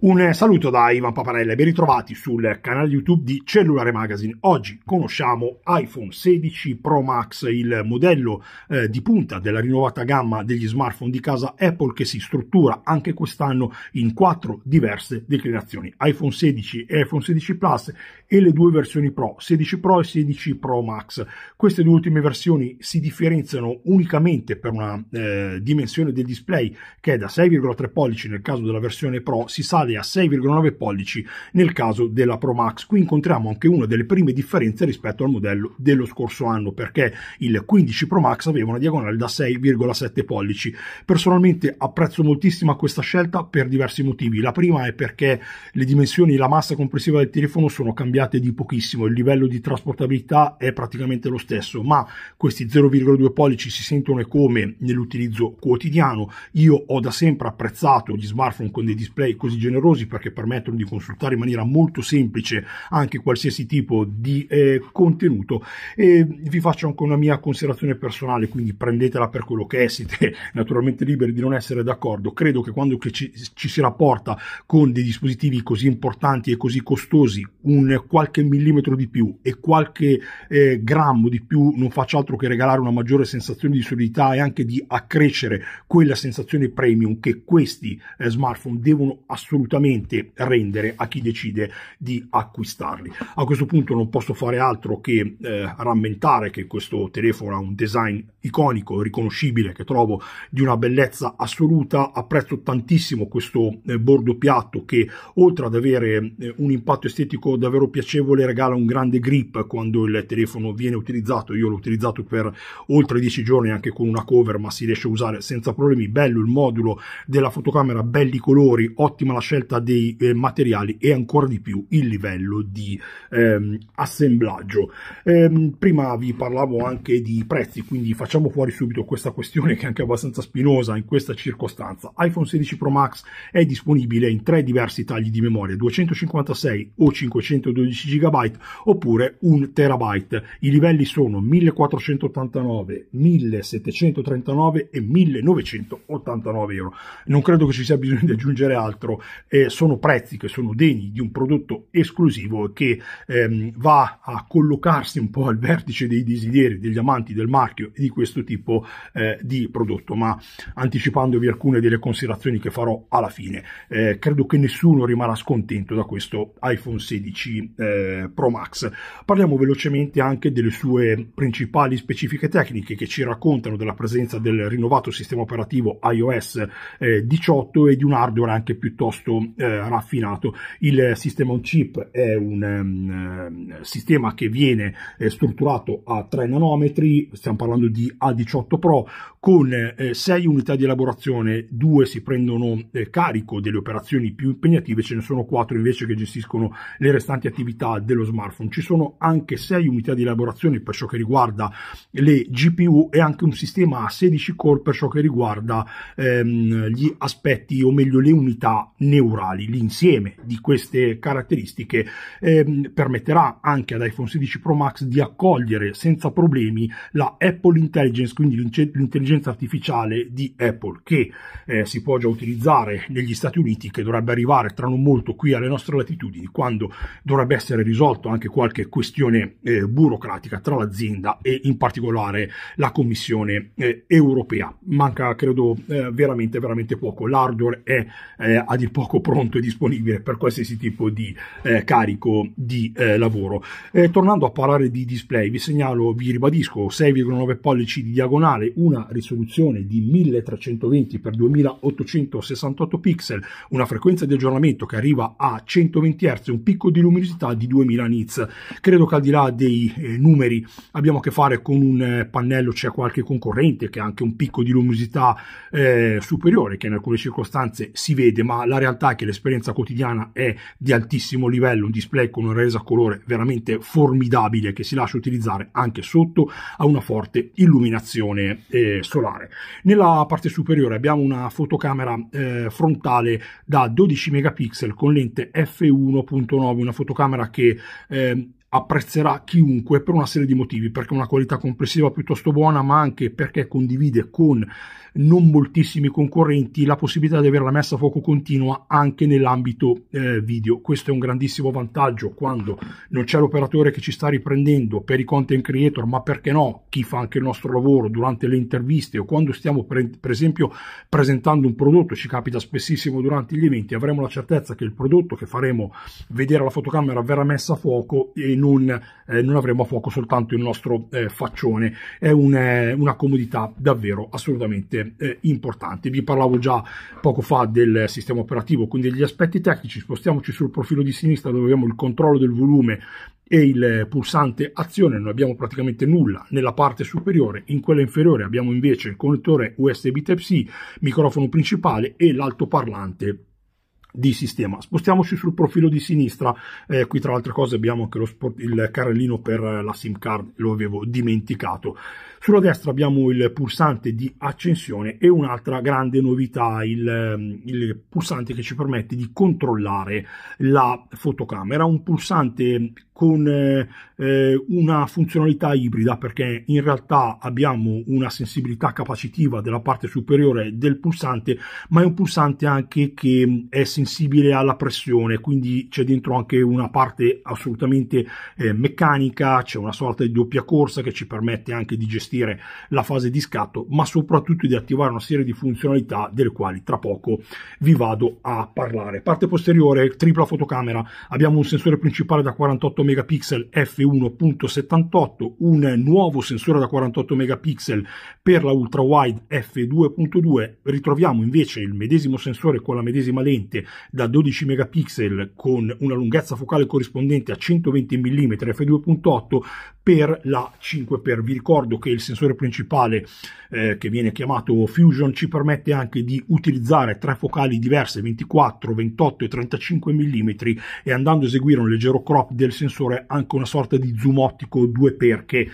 Un saluto da Ivan Paparella e ben ritrovati sul canale YouTube di Cellulare Magazine. Oggi conosciamo iPhone 16 Pro Max, il modello eh, di punta della rinnovata gamma degli smartphone di casa Apple che si struttura anche quest'anno in quattro diverse declinazioni: iPhone 16 e iPhone 16 Plus e le due versioni Pro, 16 Pro e 16 Pro Max. Queste due ultime versioni si differenziano unicamente per una eh, dimensione del display che è da 6,3 pollici nel caso della versione Pro, si sale a 6,9 pollici nel caso della Pro Max. Qui incontriamo anche una delle prime differenze rispetto al modello dello scorso anno perché il 15 Pro Max aveva una diagonale da 6,7 pollici. Personalmente apprezzo moltissimo questa scelta per diversi motivi. La prima è perché le dimensioni e la massa complessiva del telefono sono cambiate di pochissimo, il livello di trasportabilità è praticamente lo stesso, ma questi 0,2 pollici si sentono come nell'utilizzo quotidiano. Io ho da sempre apprezzato gli smartphone con dei display così generosi generosi perché permettono di consultare in maniera molto semplice anche qualsiasi tipo di eh, contenuto e vi faccio anche una mia considerazione personale quindi prendetela per quello che è siete naturalmente liberi di non essere d'accordo credo che quando ci, ci si rapporta con dei dispositivi così importanti e così costosi un qualche millimetro di più e qualche eh, grammo di più non faccia altro che regalare una maggiore sensazione di solidità e anche di accrescere quella sensazione premium che questi eh, smartphone devono assolutamente assolutamente rendere a chi decide di acquistarli. A questo punto non posso fare altro che eh, rammentare che questo telefono ha un design iconico, riconoscibile, che trovo di una bellezza assoluta. Apprezzo tantissimo questo eh, bordo piatto che oltre ad avere eh, un impatto estetico davvero piacevole regala un grande grip quando il telefono viene utilizzato. Io l'ho utilizzato per oltre 10 giorni anche con una cover, ma si riesce a usare senza problemi. Bello il modulo della fotocamera, belli colori, ottima la scelta scelta dei eh, materiali e ancora di più il livello di ehm, assemblaggio. Ehm, prima vi parlavo anche di prezzi, quindi facciamo fuori subito questa questione che è anche abbastanza spinosa in questa circostanza. iPhone 16 Pro Max è disponibile in tre diversi tagli di memoria, 256 o 512 GB oppure 1 TB. I livelli sono 1489, 1739 e 1989 euro. Non credo che ci sia bisogno di aggiungere altro eh, sono prezzi che sono degni di un prodotto esclusivo e che ehm, va a collocarsi un po' al vertice dei desideri degli amanti del marchio e di questo tipo eh, di prodotto, ma anticipandovi alcune delle considerazioni che farò alla fine, eh, credo che nessuno rimarrà scontento da questo iPhone 16 eh, Pro Max. Parliamo velocemente anche delle sue principali specifiche tecniche che ci raccontano della presenza del rinnovato sistema operativo iOS 18 eh, e di un hardware anche piuttosto eh, raffinato. Il sistema on chip è un um, sistema che viene eh, strutturato a 3 nanometri, stiamo parlando di A18 Pro, con eh, 6 unità di elaborazione, 2 si prendono eh, carico delle operazioni più impegnative, ce ne sono 4 invece che gestiscono le restanti attività dello smartphone. Ci sono anche 6 unità di elaborazione per ciò che riguarda le GPU e anche un sistema a 16 core per ciò che riguarda ehm, gli aspetti o meglio le unità neurologiche neurali. L'insieme di queste caratteristiche ehm, permetterà anche ad iPhone 16 Pro Max di accogliere senza problemi la Apple Intelligence, quindi l'intelligenza artificiale di Apple che eh, si può già utilizzare negli Stati Uniti, che dovrebbe arrivare tra non molto qui alle nostre latitudini, quando dovrebbe essere risolto anche qualche questione eh, burocratica tra l'azienda e in particolare la Commissione eh, europea. Manca credo eh, veramente veramente poco. L'hardware è eh, a dir poco pubblico pronto e disponibile per qualsiasi tipo di eh, carico di eh, lavoro. Eh, tornando a parlare di display, vi segnalo, vi ribadisco, 6,9 pollici di diagonale, una risoluzione di 1320 x 2868 pixel, una frequenza di aggiornamento che arriva a 120 Hz, un picco di luminosità di 2000 nits. Credo che al di là dei eh, numeri abbiamo a che fare con un eh, pannello, c'è qualche concorrente che ha anche un picco di luminosità eh, superiore che in alcune circostanze si vede, ma la realtà realtà che l'esperienza quotidiana è di altissimo livello, un display con una resa colore veramente formidabile che si lascia utilizzare anche sotto a una forte illuminazione eh, solare. Nella parte superiore abbiamo una fotocamera eh, frontale da 12 megapixel con lente f1.9, una fotocamera che eh, apprezzerà chiunque per una serie di motivi, perché ha una qualità complessiva piuttosto buona, ma anche perché condivide con non moltissimi concorrenti la possibilità di avere la messa a fuoco continua anche nell'ambito eh, video. Questo è un grandissimo vantaggio quando non c'è l'operatore che ci sta riprendendo per i content creator, ma perché no, chi fa anche il nostro lavoro durante le interviste o quando stiamo pre- per esempio presentando un prodotto, ci capita spessissimo durante gli eventi, avremo la certezza che il prodotto che faremo vedere alla fotocamera verrà messo a fuoco e non, eh, non avremo a fuoco soltanto il nostro eh, faccione. È un, eh, una comodità davvero assolutamente veramente eh, importante. Vi parlavo già poco fa del sistema operativo, quindi degli aspetti tecnici. Spostiamoci sul profilo di sinistra dove abbiamo il controllo del volume e il pulsante azione, non abbiamo praticamente nulla nella parte superiore, in quella inferiore abbiamo invece il connettore USB Type-C, microfono principale e l'altoparlante di sistema. Spostiamoci sul profilo di sinistra, eh, qui tra le altre cose abbiamo anche lo sport, il carrellino per la SIM card, lo avevo dimenticato. Sulla destra abbiamo il pulsante di accensione e un'altra grande novità, il, ehm, il pulsante che ci permette di controllare la fotocamera, un pulsante con eh, una funzionalità ibrida perché in realtà abbiamo una sensibilità capacitiva della parte superiore del pulsante ma è un pulsante anche che è sensibile alla pressione quindi c'è dentro anche una parte assolutamente eh, meccanica c'è una sorta di doppia corsa che ci permette anche di gestire gestire la fase di scatto, ma soprattutto di attivare una serie di funzionalità delle quali tra poco vi vado a parlare. Parte posteriore, tripla fotocamera, abbiamo un sensore principale da 48 megapixel f1.78, un nuovo sensore da 48 megapixel per la ultra wide f2.2, ritroviamo invece il medesimo sensore con la medesima lente da 12 megapixel con una lunghezza focale corrispondente a 120 mm f2.8 per la 5x. Vi ricordo che il il sensore principale eh, che viene chiamato Fusion ci permette anche di utilizzare tre focali diverse 24, 28 e 35 mm e andando a eseguire un leggero crop del sensore anche una sorta di zoom ottico 2x che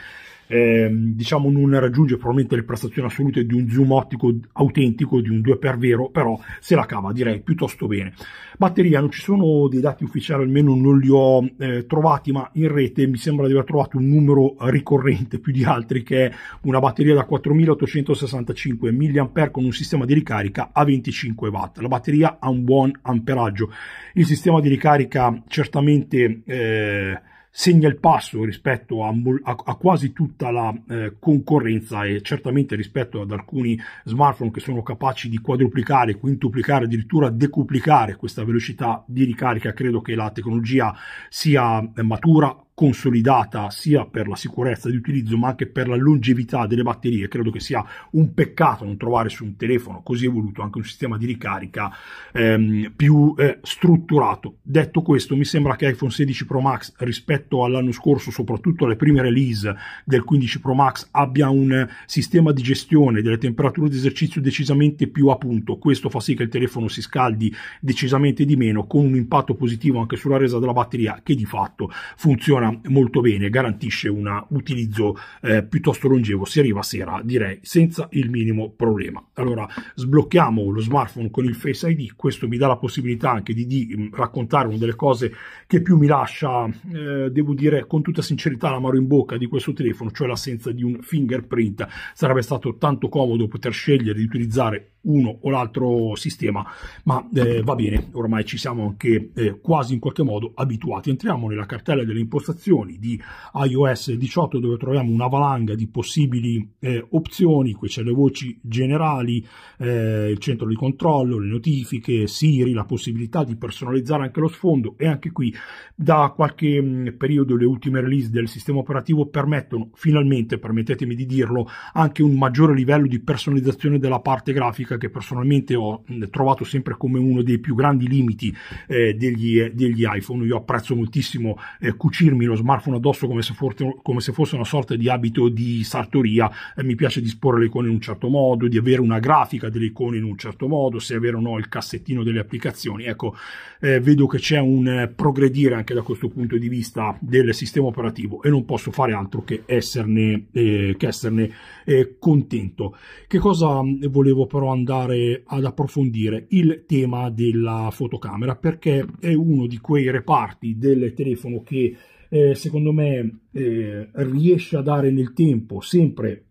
eh, diciamo non raggiunge probabilmente le prestazioni assolute di un zoom ottico autentico, di un 2x vero, però se la cava direi piuttosto bene. Batteria, non ci sono dei dati ufficiali, almeno non li ho eh, trovati, ma in rete mi sembra di aver trovato un numero ricorrente più di altri che è una batteria da 4865 mAh con un sistema di ricarica a 25 watt. La batteria ha un buon amperaggio. Il sistema di ricarica certamente... Eh, segna il passo rispetto a, a, a quasi tutta la eh, concorrenza e certamente rispetto ad alcuni smartphone che sono capaci di quadruplicare, quintuplicare, addirittura decuplicare questa velocità di ricarica, credo che la tecnologia sia matura, consolidata sia per la sicurezza di utilizzo ma anche per la longevità delle batterie credo che sia un peccato non trovare su un telefono così evoluto anche un sistema di ricarica ehm, più eh, strutturato detto questo mi sembra che iPhone 16 Pro Max rispetto all'anno scorso soprattutto alle prime release del 15 Pro Max abbia un sistema di gestione delle temperature di esercizio decisamente più a punto questo fa sì che il telefono si scaldi decisamente di meno con un impatto positivo anche sulla resa della batteria che di fatto funziona funziona molto bene, garantisce un utilizzo eh, piuttosto longevo, si arriva a sera, direi senza il minimo problema. Allora sblocchiamo lo smartphone con il Face ID, questo mi dà la possibilità anche di, di mm, raccontare una delle cose che più mi lascia, eh, devo dire con tutta sincerità, l'amaro in bocca di questo telefono, cioè l'assenza di un fingerprint. Sarebbe stato tanto comodo poter scegliere di utilizzare uno o l'altro sistema, ma eh, va bene, ormai ci siamo anche eh, quasi in qualche modo abituati. Entriamo nella cartella delle impostazioni impostazioni di iOS 18 dove troviamo una valanga di possibili eh, opzioni, qui c'è le voci generali, eh, il centro di controllo, le notifiche, Siri, la possibilità di personalizzare anche lo sfondo e anche qui da qualche mh, mm, periodo le ultime release del sistema operativo permettono finalmente, permettetemi di dirlo, anche un maggiore livello di personalizzazione della parte grafica che personalmente ho mh, mm, trovato sempre come uno dei più grandi limiti eh, degli, eh, degli, iPhone. Io apprezzo moltissimo eh, cucirmi mettermi lo smartphone addosso come se, forte, come se fosse una sorta di abito di sartoria, eh, mi piace disporre le icone in un certo modo, di avere una grafica delle icone in un certo modo, se avere o no il cassettino delle applicazioni. Ecco, eh, vedo che c'è un eh, progredire anche da questo punto di vista del sistema operativo e non posso fare altro che esserne, eh, che esserne eh, contento. Che cosa mm, volevo però andare ad approfondire? Il tema della fotocamera, perché è uno di quei reparti del telefono che eh, secondo me eh, riesce a dare nel tempo sempre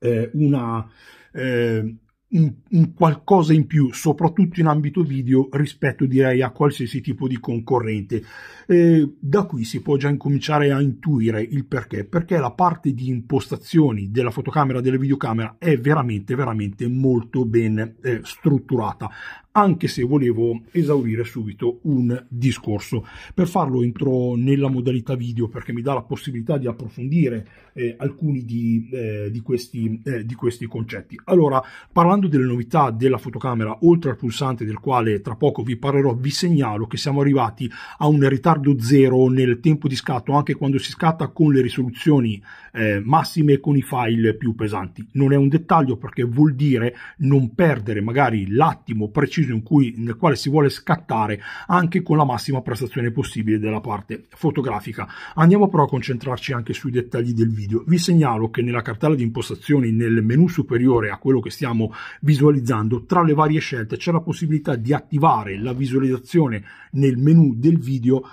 eh, una, eh, un, un, qualcosa in più, soprattutto in ambito video, rispetto direi a qualsiasi tipo di concorrente. Eh, da qui si può già incominciare a intuire il perché, perché la parte di impostazioni della fotocamera della videocamera è veramente, veramente molto ben eh, strutturata, anche se volevo esaurire subito un discorso. Per farlo entro nella modalità video perché mi dà la possibilità di approfondire eh, alcuni di, eh, di, questi, eh, di, questi, concetti. Allora, parlando delle novità della fotocamera, oltre al pulsante del quale tra poco vi parlerò, vi segnalo che siamo arrivati a un ritardo zero nel tempo di scatto, anche quando si scatta con le risoluzioni eh, massime e con i file più pesanti. Non è un dettaglio perché vuol dire non perdere magari l'attimo preciso in cui, nel quale si vuole scattare anche con la massima prestazione possibile della parte fotografica. Andiamo però a concentrarci anche sui dettagli del video. Vi segnalo che nella cartella di impostazioni nel menu superiore a quello che stiamo visualizzando, tra le varie scelte c'è la possibilità di attivare la visualizzazione nel menu del video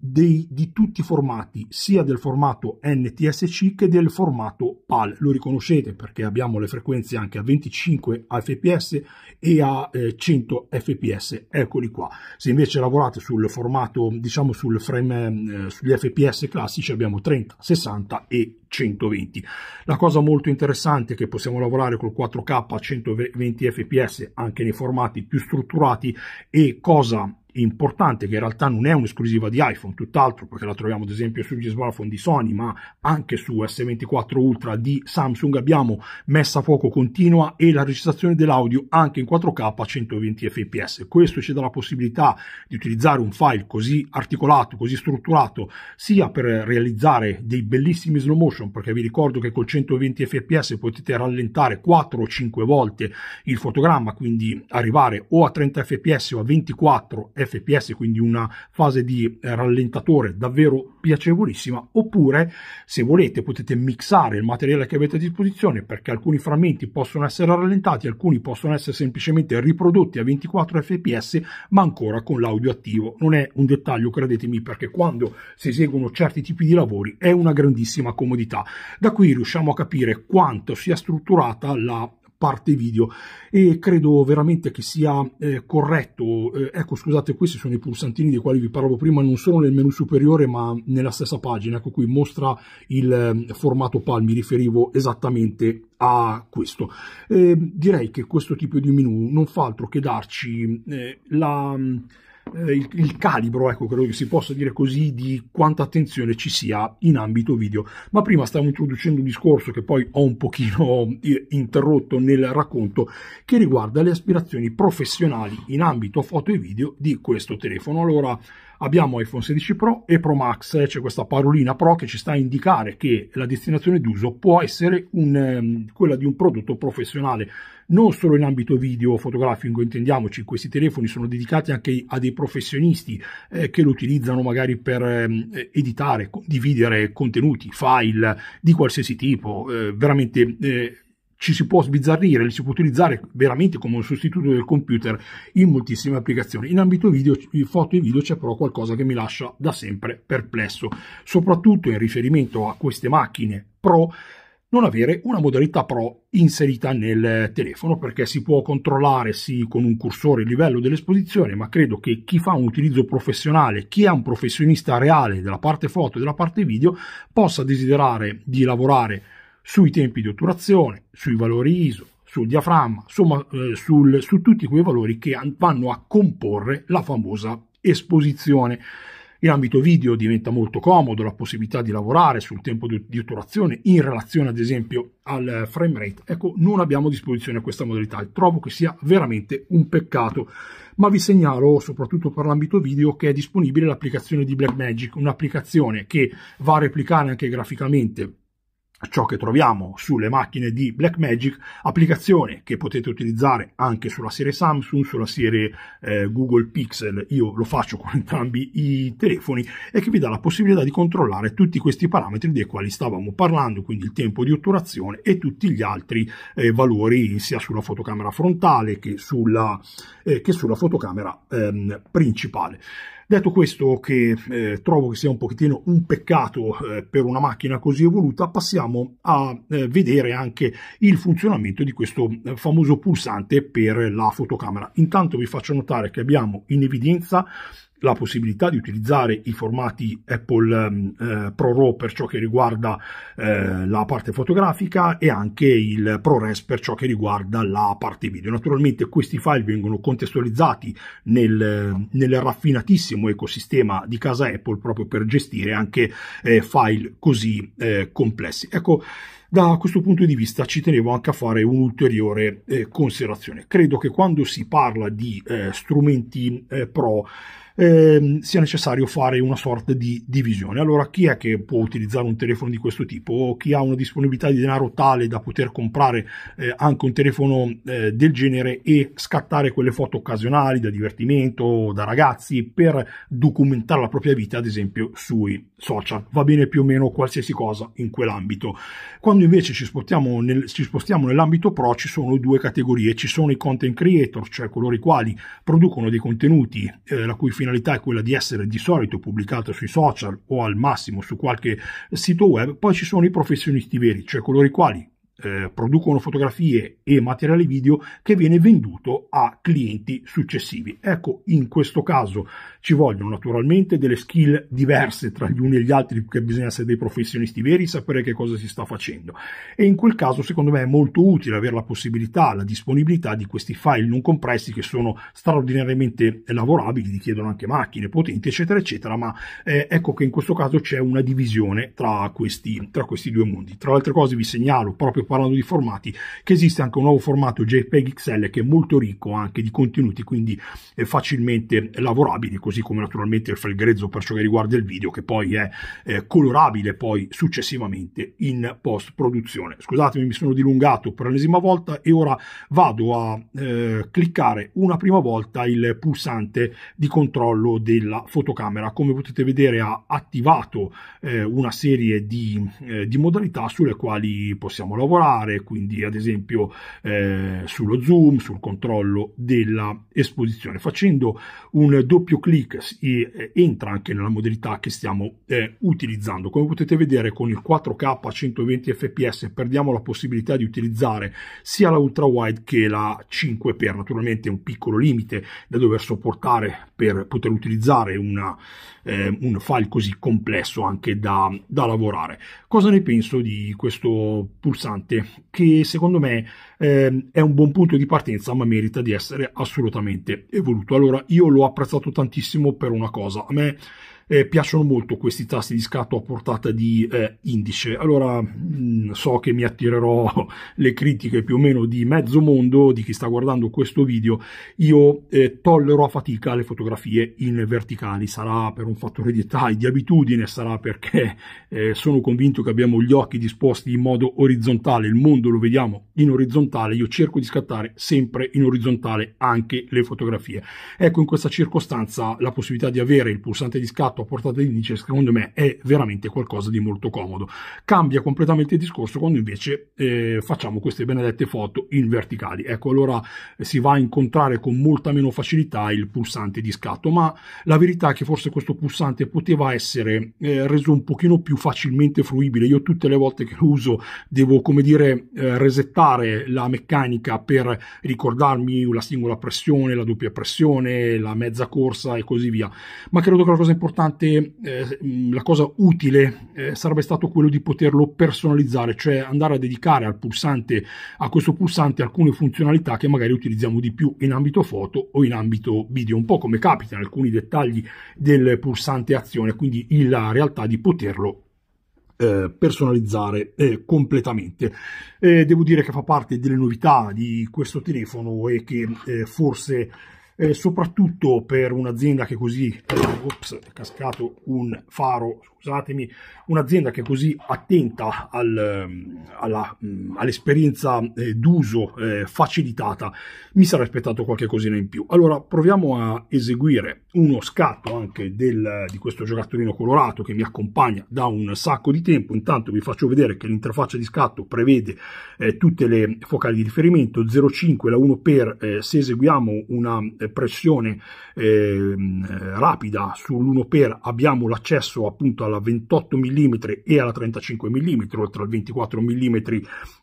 dei, di tutti i formati, sia del formato NTSC che del formato PAL. Lo riconoscete perché abbiamo le frequenze anche a 25 fps e a eh, 100 fps. Eccoli qua. Se invece lavorate sul formato, diciamo sul frame, eh, sugli fps classici, abbiamo 30, 60 e 120. La cosa molto interessante è che possiamo lavorare col 4K a 120 fps anche nei formati più strutturati e cosa importante che in realtà non è un'esclusiva di iPhone, tutt'altro perché la troviamo ad esempio sugli smartphone di Sony ma anche su S24 Ultra di Samsung abbiamo messa a fuoco continua e la registrazione dell'audio anche in 4K a 120 fps. Questo ci dà la possibilità di utilizzare un file così articolato, così strutturato, sia per realizzare dei bellissimi slow motion perché vi ricordo che col 120 fps potete rallentare 4 o 5 volte il fotogramma, quindi arrivare o a 30 fps o a 24 fps fps, quindi una fase di eh, rallentatore davvero piacevolissima, oppure se volete potete mixare il materiale che avete a disposizione perché alcuni frammenti possono essere rallentati, alcuni possono essere semplicemente riprodotti a 24 fps, ma ancora con l'audio attivo. Non è un dettaglio, credetemi, perché quando si eseguono certi tipi di lavori è una grandissima comodità. Da qui riusciamo a capire quanto sia strutturata la parte video e credo veramente che sia eh, corretto eh, ecco scusate questi sono i pulsantini dei quali vi parlavo prima non sono nel menu superiore ma nella stessa pagina ecco qui mostra il ehm, formato PAL mi riferivo esattamente a questo eh, direi che questo tipo di menu non fa altro che darci eh, la eh, il, il, calibro, ecco, credo che si possa dire così, di quanta attenzione ci sia in ambito video. Ma prima stavo introducendo un discorso che poi ho un pochino eh, interrotto nel racconto, che riguarda le aspirazioni professionali in ambito foto e video di questo telefono. Allora, abbiamo iPhone 16 Pro e Pro Max, eh, c'è questa parolina Pro che ci sta a indicare che la destinazione d'uso può essere un, ehm, quella di un prodotto professionale, non solo in ambito video fotografico, intendiamoci, questi telefoni sono dedicati anche a dei professionisti eh, che lo utilizzano magari per eh, editare, condividere contenuti, file di qualsiasi tipo, eh, veramente eh, ci si può sbizzarrire, li si può utilizzare veramente come un sostituto del computer in moltissime applicazioni. In ambito video, foto e video c'è però qualcosa che mi lascia da sempre perplesso, soprattutto in riferimento a queste macchine pro non avere una modalità Pro inserita nel telefono perché si può controllare sì con un cursore il livello dell'esposizione ma credo che chi fa un utilizzo professionale chi è un professionista reale della parte foto e della parte video possa desiderare di lavorare sui tempi di otturazione, sui valori ISO, sul diaframma, insomma eh, sul, su tutti quei valori che vanno a comporre la famosa esposizione. In ambito video diventa molto comodo la possibilità di lavorare sul tempo di, di otturazione in relazione ad esempio al eh, frame rate. Ecco, non abbiamo a disposizione questa modalità e trovo che sia veramente un peccato. Ma vi segnalo, soprattutto per l'ambito video, che è disponibile l'applicazione di Blackmagic, un'applicazione che va a replicare anche graficamente ciò che troviamo sulle macchine di Blackmagic, applicazione che potete utilizzare anche sulla serie Samsung, sulla serie eh, Google Pixel, io lo faccio con entrambi i telefoni e che vi dà la possibilità di controllare tutti questi parametri dei quali stavamo parlando, quindi il tempo di otturazione e tutti gli altri eh, valori sia sulla fotocamera frontale che sulla, eh, che sulla fotocamera ehm, principale. Detto questo, che eh, trovo che sia un pochettino un peccato eh, per una macchina così evoluta, passiamo a eh, vedere anche il funzionamento di questo eh, famoso pulsante per la fotocamera. Intanto vi faccio notare che abbiamo in evidenza la possibilità di utilizzare i formati Apple ehm, eh, Pro Raw per ciò che riguarda eh, la parte fotografica e anche il ProRes per ciò che riguarda la parte video. Naturalmente questi file vengono contestualizzati nel, nel raffinatissimo ecosistema di casa Apple proprio per gestire anche eh, file così eh, complessi. Ecco, da questo punto di vista ci tenevo anche a fare un'ulteriore eh, considerazione. Credo che quando si parla di eh, strumenti Pro ehm, sia necessario fare una sorta di divisione. Allora chi è che può utilizzare un telefono di questo tipo o chi ha una disponibilità di denaro tale da poter comprare eh, anche un telefono eh, del genere e scattare quelle foto occasionali da divertimento, da ragazzi per documentare la propria vita ad esempio sui social. Va bene più o meno qualsiasi cosa in quell'ambito. Quando invece ci spostiamo, nel, ci spostiamo nell'ambito pro ci sono due categorie, ci sono i content creator, cioè coloro i quali producono dei contenuti eh, la cui finalità finalità è quella di essere di solito pubblicata sui social o al massimo su qualche sito web, poi ci sono i professionisti veri, cioè coloro i quali eh, producono fotografie e materiale video che viene venduto a clienti successivi. Ecco, in questo caso ci vogliono naturalmente delle skill diverse tra gli uni e gli altri, perché bisogna essere dei professionisti veri, e sapere che cosa si sta facendo. E in quel caso, secondo me, è molto utile avere la possibilità, la disponibilità di questi file non compressi che sono straordinariamente lavorabili, richiedono anche macchine potenti, eccetera, eccetera. Ma eh, ecco che in questo caso c'è una divisione tra questi, tra questi due mondi. Tra le altre cose, vi segnalo, proprio parlando di formati, che esiste anche un nuovo formato JPEG XL che è molto ricco anche di contenuti, quindi eh, facilmente lavorabili così come naturalmente il felgrezzo per ciò che riguarda il video che poi è eh, colorabile poi successivamente in post produzione. Scusatemi, mi sono dilungato per l'ennesima volta e ora vado a eh, cliccare una prima volta il pulsante di controllo della fotocamera. Come potete vedere ha attivato eh, una serie di, eh, di, modalità sulle quali possiamo lavorare, quindi ad esempio eh, sullo zoom, sul controllo della esposizione. Facendo un doppio clic Week e, eh, entra anche nella modalità che stiamo eh, utilizzando. Come potete vedere con il 4K a 120 fps perdiamo la possibilità di utilizzare sia la ultra wide che la 5 per naturalmente un piccolo limite da dover sopportare per poter utilizzare una, eh, un file così complesso anche da, da lavorare. Cosa ne penso di questo pulsante che secondo me eh, è un buon punto di partenza ma merita di essere assolutamente evoluto. Allora io l'ho apprezzato tantissimo per una cosa, a me eh, piacciono molto questi tasti di scatto a portata di eh, indice. Allora mh, mm, so che mi attirerò le critiche più o meno di mezzo mondo, di chi sta guardando questo video. Io eh, tollero a fatica le fotografie in verticali, sarà per un fattore di età e di abitudine, sarà perché eh, sono convinto che abbiamo gli occhi disposti in modo orizzontale, il mondo lo vediamo in orizzontale, io cerco di scattare sempre in orizzontale anche le fotografie. Ecco, in questa circostanza la possibilità di avere il pulsante di scatto fatto a portata di dice, secondo me è veramente qualcosa di molto comodo. Cambia completamente il discorso quando invece eh, facciamo queste benedette foto in verticali. Ecco, allora eh, si va a incontrare con molta meno facilità il pulsante di scatto, ma la verità è che forse questo pulsante poteva essere eh, reso un pochino più facilmente fruibile. Io tutte le volte che lo uso devo, come dire, eh, resettare la meccanica per ricordarmi la singola pressione, la doppia pressione, la mezza corsa e così via. Ma credo che la cosa importante importante, eh, la cosa utile eh, sarebbe stato quello di poterlo personalizzare, cioè andare a dedicare al pulsante, a questo pulsante alcune funzionalità che magari utilizziamo di più in ambito foto o in ambito video, un po' come capita in alcuni dettagli del pulsante azione, quindi la realtà di poterlo eh, personalizzare eh, completamente. Eh, devo dire che fa parte delle novità di questo telefono e che eh, forse eh, soprattutto per un'azienda che così ops, è cascato un faro scusatemi, un'azienda che è così attenta al, ehm, alla, mm, all'esperienza eh, d'uso eh, facilitata, mi sarei aspettato qualche cosina in più. Allora proviamo a eseguire uno scatto anche del, di questo giocattolino colorato che mi accompagna da un sacco di tempo. Intanto vi faccio vedere che l'interfaccia di scatto prevede eh, tutte le focali di riferimento 0,5 la 1 per eh, se eseguiamo una eh, pressione ehm, eh, rapida sull'1 per abbiamo l'accesso appunto alla 28 mm e alla 35 mm, oltre al 24 mm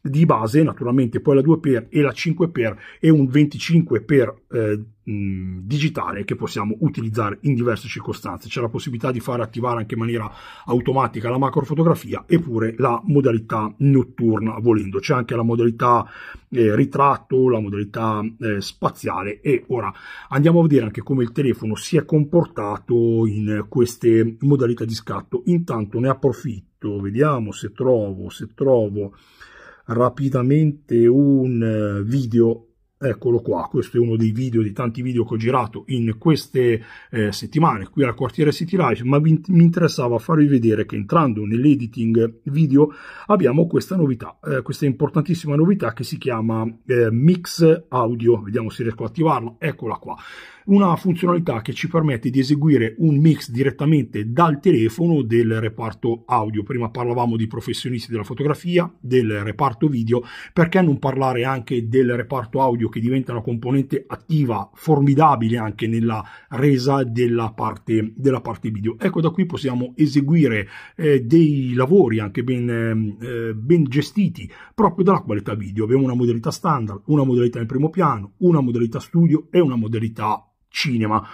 di base, naturalmente poi la 2x e la 5x e un 25x eh, Mm, digitale che possiamo utilizzare in diverse circostanze. C'è la possibilità di fare attivare anche in maniera automatica la macrofotografia e pure la modalità notturna volendo. C'è anche la modalità eh, ritratto, la modalità eh, spaziale e ora andiamo a vedere anche come il telefono si è comportato in queste modalità di scatto. Intanto ne approfitto, vediamo se trovo, se trovo rapidamente un eh, video eccolo qua, questo è uno dei video, dei tanti video che ho girato in queste eh, settimane qui al quartiere City Life, ma mi, mi, interessava farvi vedere che entrando nell'editing video abbiamo questa novità, eh, questa importantissima novità che si chiama eh, Mix Audio, vediamo se riesco ad attivarlo, eccola qua una funzionalità che ci permette di eseguire un mix direttamente dal telefono del reparto audio. Prima parlavamo di professionisti della fotografia, del reparto video, perché non parlare anche del reparto audio che diventa una componente attiva formidabile anche nella resa della parte, della parte video. Ecco, da qui possiamo eseguire eh, dei lavori anche ben, ehm, eh, ben gestiti proprio dalla qualità video. Abbiamo una modalità standard, una modalità in primo piano, una modalità studio e una modalità cinema.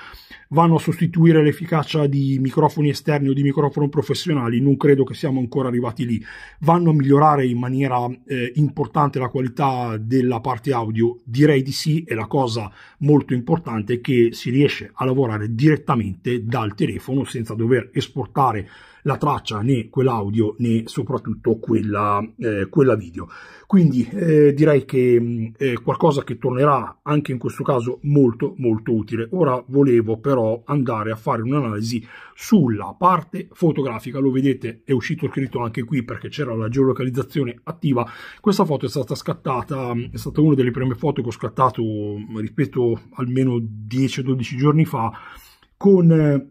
Vanno a sostituire l'efficacia di microfoni esterni o di microfoni professionali, non credo che siamo ancora arrivati lì. Vanno a migliorare in maniera eh, importante la qualità della parte audio? Direi di sì e la cosa molto importante è che si riesce a lavorare direttamente dal telefono senza dover esportare la traccia né quell'audio né soprattutto quella, eh, quella video. Quindi eh, direi che mm, è qualcosa che tornerà anche in questo caso molto molto utile. Ora volevo però andare a fare un'analisi sulla parte fotografica, lo vedete è uscito scritto anche qui perché c'era la geolocalizzazione attiva. Questa foto è stata scattata, mm, è stata una delle prime foto che ho scattato, mm, ripeto, almeno 10-12 giorni fa con eh,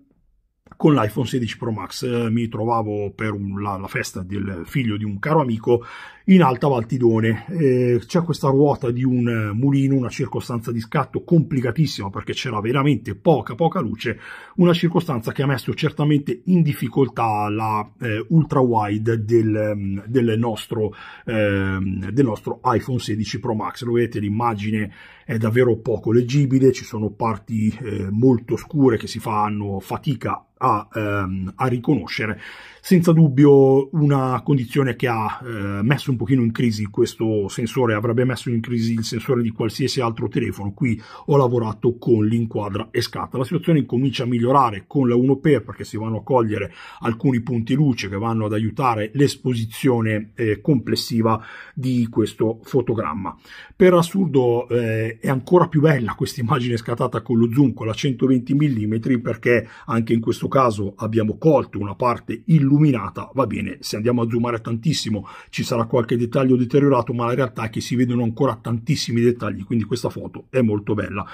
con l'iPhone 16 Pro Max. Eh, mi trovavo per un, la, la, festa del figlio di un caro amico in Alta Valtidone. Eh, c'è questa ruota di un mulino, una circostanza di scatto complicatissima perché c'era veramente poca poca luce, una circostanza che ha messo certamente in difficoltà la eh, ultra wide del, mm, del, nostro, eh, del nostro iPhone 16 Pro Max. Lo vedete l'immagine è davvero poco leggibile, ci sono parti eh, molto scure che si fanno fatica a, ehm, a riconoscere senza dubbio una condizione che ha eh, messo un pochino in crisi questo sensore, avrebbe messo in crisi il sensore di qualsiasi altro telefono. Qui ho lavorato con l'inquadra e scatta. La situazione comincia a migliorare con la 1P perché si vanno a cogliere alcuni punti luce che vanno ad aiutare l'esposizione eh, complessiva di questo fotogramma. Per assurdo eh, è ancora più bella questa immagine scattata con lo zoom con la 120 mm perché anche in questo caso abbiamo colto una parte illuminata illuminata, va bene, se andiamo a zoomare tantissimo ci sarà qualche dettaglio deteriorato, ma la realtà è che si vedono ancora tantissimi dettagli, quindi questa foto è molto bella.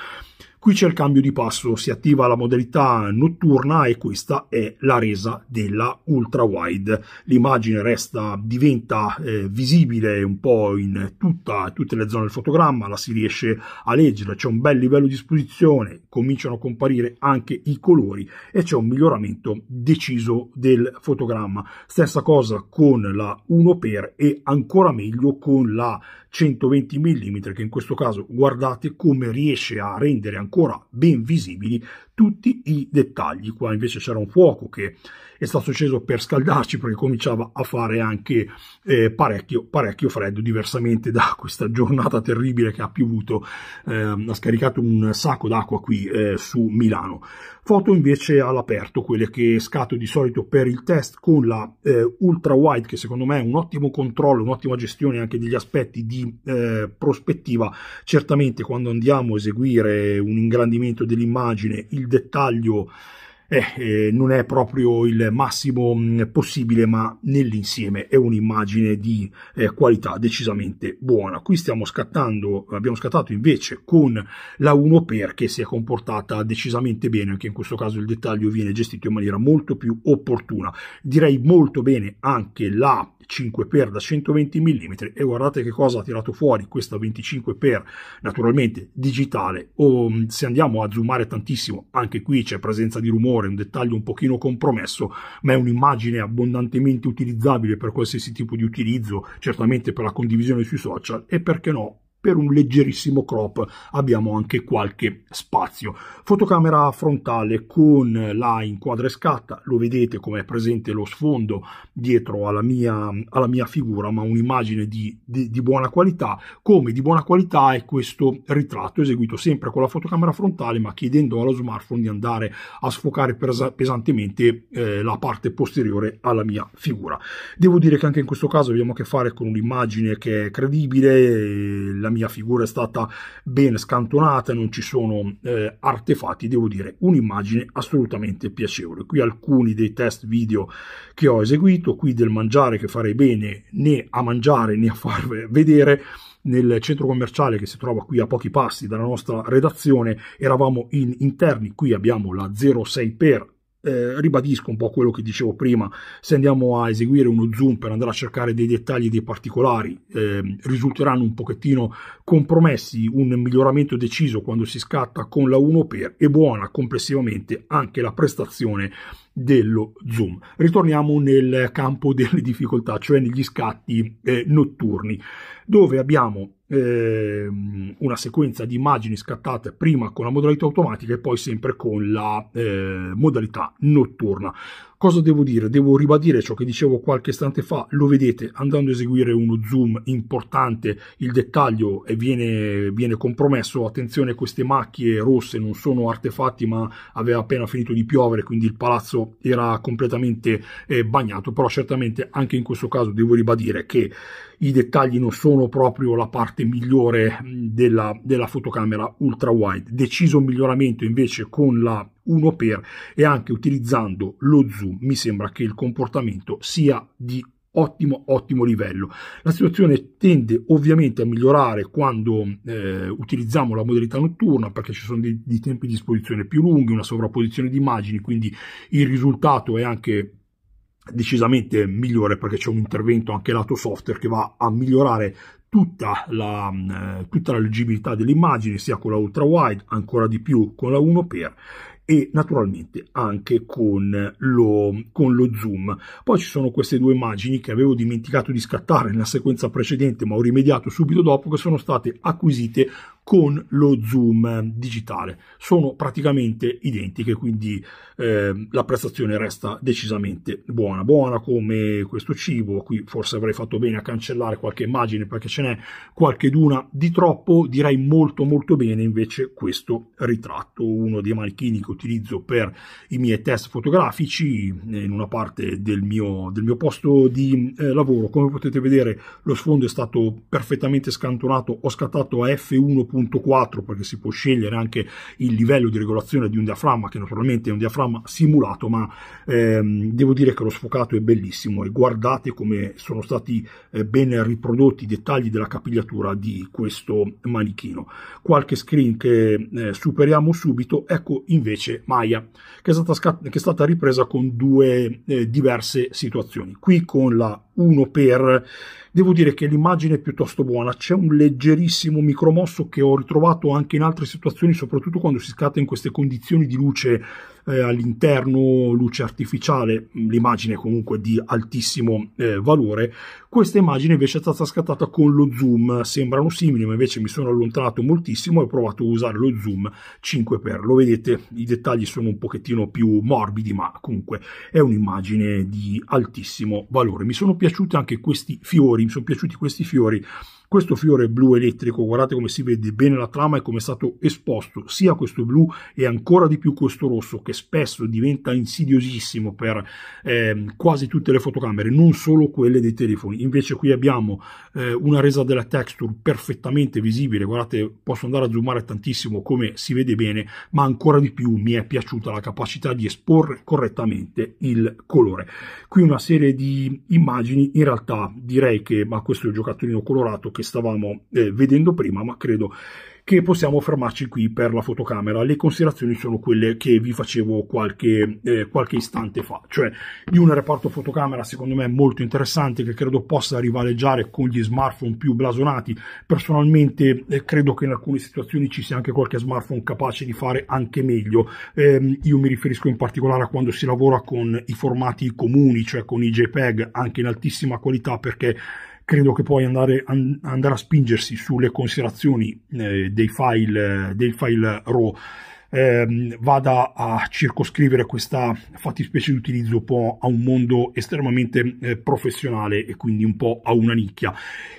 Qui c'è il cambio di passo, si attiva la modalità notturna e questa è la resa della ultra wide. L'immagine resta, diventa eh, visibile un po' in tutta, tutte le zone del fotogramma, la si riesce a leggere, c'è un bel livello di esposizione, cominciano a comparire anche i colori e c'è un miglioramento deciso del fotogramma. Stessa cosa con la 1x e ancora meglio con la 120 mm che in questo caso guardate come riesce a rendere ancora ben visibili tutti i dettagli. Qua invece c'era un fuoco che è stato sceso per scaldarci perché cominciava a fare anche eh, parecchio, parecchio freddo, diversamente da questa giornata terribile che ha piovuto, eh, ha scaricato un sacco d'acqua qui eh, su Milano. Foto invece all'aperto, quelle che scatto di solito per il test con la eh, ultra wide che secondo me è un ottimo controllo, un'ottima gestione anche degli aspetti di eh, prospettiva. Certamente quando andiamo a eseguire un ingrandimento dell'immagine il dettaglio eh, eh, non è proprio il massimo mm, possibile, ma nell'insieme è un'immagine di eh, qualità decisamente buona. Qui stiamo scattando, abbiamo scattato invece con la 1 perché si è comportata decisamente bene, anche in questo caso il dettaglio viene gestito in maniera molto più opportuna. Direi molto bene anche la 5x da 120 mm e guardate che cosa ha tirato fuori questa 25x naturalmente digitale o oh, mm, se andiamo a zoomare tantissimo anche qui c'è presenza di rumore colore, un dettaglio un pochino compromesso, ma è un'immagine abbondantemente utilizzabile per qualsiasi tipo di utilizzo, certamente per la condivisione sui social e perché no per un leggerissimo crop abbiamo anche qualche spazio. Fotocamera frontale con la inquadra e scatta, lo vedete come è presente lo sfondo dietro alla mia, alla mia figura, ma un'immagine di, di, di buona qualità, come di buona qualità è questo ritratto eseguito sempre con la fotocamera frontale, ma chiedendo allo smartphone di andare a sfocare pesantemente eh, la parte posteriore alla mia figura. Devo dire che anche in questo caso abbiamo a che fare con un'immagine che è credibile, eh, la mia mia figura è stata ben scantonata, non ci sono eh, artefatti, devo dire un'immagine assolutamente piacevole. Qui alcuni dei test video che ho eseguito, qui del mangiare che farei bene né a mangiare né a far vedere nel centro commerciale che si trova qui a pochi passi dalla nostra redazione, eravamo in interni, qui abbiamo la 06 per eh, ribadisco un po' quello che dicevo prima, se andiamo a eseguire uno zoom per andare a cercare dei dettagli, e dei particolari, eh, risulteranno un pochettino compromessi un miglioramento deciso quando si scatta con la 1 per e buona complessivamente anche la prestazione dello zoom. Ritorniamo nel campo delle difficoltà, cioè negli scatti eh, notturni, dove abbiamo ehm, una sequenza di immagini scattate prima con la modalità automatica e poi sempre con la eh, modalità notturna. Cosa devo dire? Devo ribadire ciò che dicevo qualche istante fa, lo vedete andando a eseguire uno zoom importante, il dettaglio viene, viene compromesso, attenzione queste macchie rosse non sono artefatti ma aveva appena finito di piovere quindi il palazzo era completamente eh, bagnato, però certamente anche in questo caso devo ribadire che i dettagli non sono proprio la parte migliore della, della fotocamera ultra wide. Deciso miglioramento invece con la 1x e anche utilizzando lo zoom mi sembra che il comportamento sia di ottimo ottimo livello la situazione tende ovviamente a migliorare quando eh, utilizziamo la modalità notturna perché ci sono dei, dei tempi di esposizione più lunghi una sovrapposizione di immagini quindi il risultato è anche decisamente migliore perché c'è un intervento anche lato software che va a migliorare tutta la, mm, eh, tutta la leggibilità dell'immagine sia con la ultra wide ancora di più con la 1x e naturalmente anche con lo, con lo, zoom. Poi ci sono queste due immagini che avevo dimenticato di scattare nella sequenza precedente, ma ho rimediato subito dopo, che sono state acquisite con lo zoom digitale. Sono praticamente identiche, quindi eh, la prestazione resta decisamente buona. Buona come questo cibo, qui forse avrei fatto bene a cancellare qualche immagine perché ce n'è qualche d'una di troppo, direi molto molto bene invece questo ritratto, uno dei manichini che utilizzo per i miei test fotografici eh, in una parte del mio, del mio posto di eh, lavoro. Come potete vedere lo sfondo è stato perfettamente scantonato, ho scattato a f1.5 1.4 perché si può scegliere anche il livello di regolazione di un diaframma che naturalmente è un diaframma simulato ma ehm, devo dire che lo sfocato è bellissimo e guardate come sono stati eh, ben riprodotti i dettagli della capigliatura di questo manichino. Qualche screen che eh, superiamo subito, ecco invece Maya che è stata, che è stata ripresa con due eh, diverse situazioni. Qui con la uno per... Devo dire che l'immagine è piuttosto buona, c'è un leggerissimo micromosso che ho ritrovato anche in altre situazioni, soprattutto quando si scatta in queste condizioni di luce eh, all'interno luce artificiale, mm, l'immagine comunque di altissimo eh, valore. Questa immagine invece è stata scattata con lo zoom, sembrano simili, ma invece mi sono allontanato moltissimo e ho provato a usare lo zoom 5x. Lo vedete, i dettagli sono un pochettino più morbidi, ma comunque è un'immagine di altissimo valore. Mi sono piaciuti anche questi fiori, mi sono piaciuti questi fiori questo fiore blu elettrico, guardate come si vede bene la trama e come è stato esposto sia questo blu e ancora di più questo rosso che spesso diventa insidiosissimo per eh, quasi tutte le fotocamere, non solo quelle dei telefoni. Invece qui abbiamo eh, una resa della texture perfettamente visibile, guardate posso andare a zoomare tantissimo come si vede bene, ma ancora di più mi è piaciuta la capacità di esporre correttamente il colore. Qui una serie di immagini, in realtà direi che, ma questo è il giocattolino colorato, che stavamo eh, vedendo prima, ma credo che possiamo fermarci qui per la fotocamera. Le considerazioni sono quelle che vi facevo qualche, eh, qualche istante fa, cioè di un reparto fotocamera secondo me molto interessante che credo possa rivaleggiare con gli smartphone più blasonati. Personalmente eh, credo che in alcune situazioni ci sia anche qualche smartphone capace di fare anche meglio. Eh, io mi riferisco in particolare a quando si lavora con i formati comuni, cioè con i JPEG anche in altissima qualità perché credo che poi andare, an, andrà a spingersi sulle considerazioni eh, dei, file, dei file RAW ehm, vada a circoscrivere questa fattispecie di utilizzo un po' a un mondo estremamente eh, professionale e quindi un po' a una nicchia.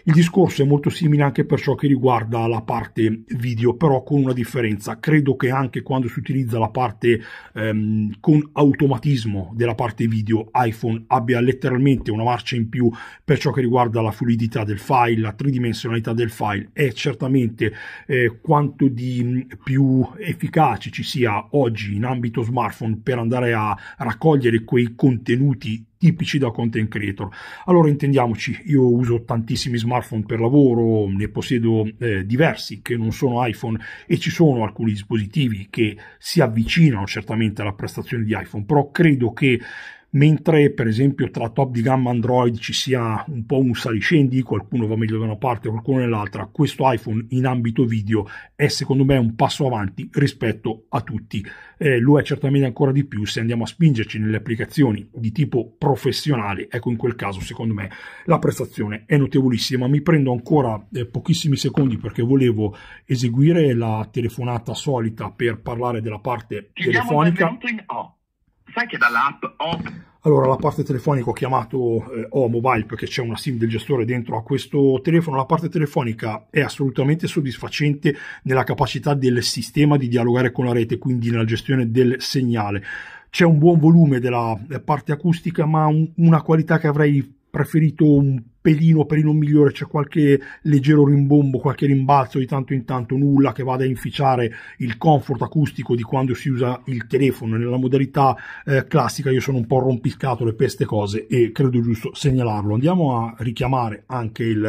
Il discorso è molto simile anche per ciò che riguarda la parte video, però con una differenza. Credo che anche quando si utilizza la parte ehm, con automatismo della parte video, iPhone abbia letteralmente una marcia in più per ciò che riguarda la fluidità del file, la tridimensionalità del file, è certamente eh, quanto di mm, più efficace efficace ci sia oggi in ambito smartphone per andare a raccogliere quei contenuti tipici da content creator. Allora intendiamoci, io uso tantissimi smartphone per lavoro, ne possiedo eh, diversi che non sono iPhone e ci sono alcuni dispositivi che si avvicinano certamente alla prestazione di iPhone, però credo che mentre per esempio tra top di gamma Android ci sia un po' un saliscendi, qualcuno va meglio da una parte, qualcuno nell'altra, questo iPhone in ambito video è secondo me un passo avanti rispetto a tutti. Eh, lo è certamente ancora di più se andiamo a spingerci nelle applicazioni di tipo professionale, ecco in quel caso secondo me la prestazione è notevolissima. Mi prendo ancora eh, pochissimi secondi perché volevo eseguire la telefonata solita per parlare della parte telefonica. In... Oh sai che dall'app ho... Allora, la parte telefonica ho chiamato eh, O Mobile perché c'è una SIM del gestore dentro a questo telefono. La parte telefonica è assolutamente soddisfacente nella capacità del sistema di dialogare con la rete, quindi nella gestione del segnale. C'è un buon volume della eh, parte acustica, ma un, una qualità che avrei preferito un pelino per il non migliore, c'è qualche leggero rimbombo, qualche rimbalzo di tanto in tanto, nulla che vada a inficiare il comfort acustico di quando si usa il telefono. Nella modalità eh, classica io sono un po' rompiscatole per queste cose e credo giusto segnalarlo. Andiamo a richiamare anche il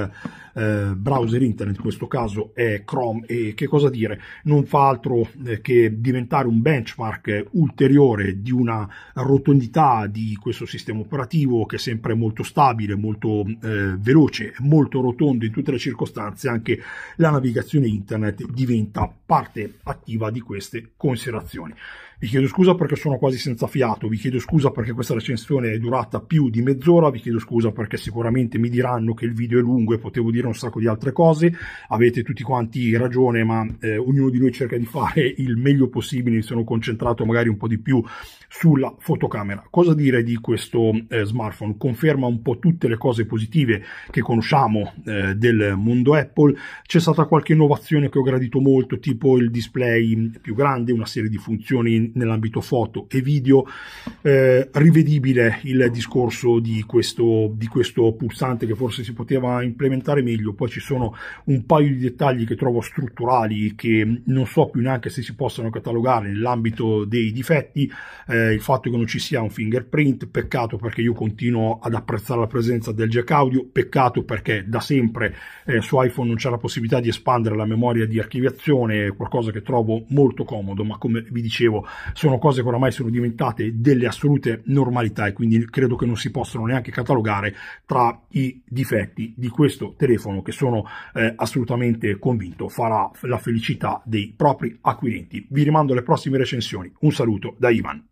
eh, browser internet, in questo caso è Chrome e che cosa dire? Non fa altro eh, che diventare un benchmark ulteriore di una rotondità di questo sistema operativo che è sempre molto stabile, molto eh, eh, veloce, molto rotondo in tutte le circostanze, anche la navigazione internet diventa parte attiva di queste considerazioni. Vi chiedo scusa perché sono quasi senza fiato, vi chiedo scusa perché questa recensione è durata più di mezz'ora, vi chiedo scusa perché sicuramente mi diranno che il video è lungo e potevo dire un sacco di altre cose, avete tutti quanti ragione, ma eh, ognuno di noi cerca di fare il meglio possibile, mi sono concentrato magari un po' di più sulla fotocamera. Cosa dire di questo eh, smartphone? Conferma un po' tutte le cose positive che conosciamo eh, del mondo Apple, c'è stata qualche innovazione che ho gradito molto, tipo il display più grande, una serie di funzioni nell'ambito foto e video, eh, rivedibile il discorso di questo, di questo pulsante che forse si poteva implementare meglio. Poi ci sono un paio di dettagli che trovo strutturali che non so più neanche se si possano catalogare nell'ambito dei difetti. Eh, il fatto che non ci sia un fingerprint, peccato perché io continuo ad apprezzare la presenza del jack audio, peccato perché da sempre eh, su iPhone non c'è la possibilità di espandere la memoria di archiviazione, qualcosa che trovo molto comodo, ma come vi dicevo sono cose che oramai sono diventate delle assolute normalità e quindi credo che non si possano neanche catalogare tra i difetti di questo telefono che sono eh, assolutamente convinto farà la felicità dei propri acquirenti. Vi rimando alle prossime recensioni. Un saluto da Ivan.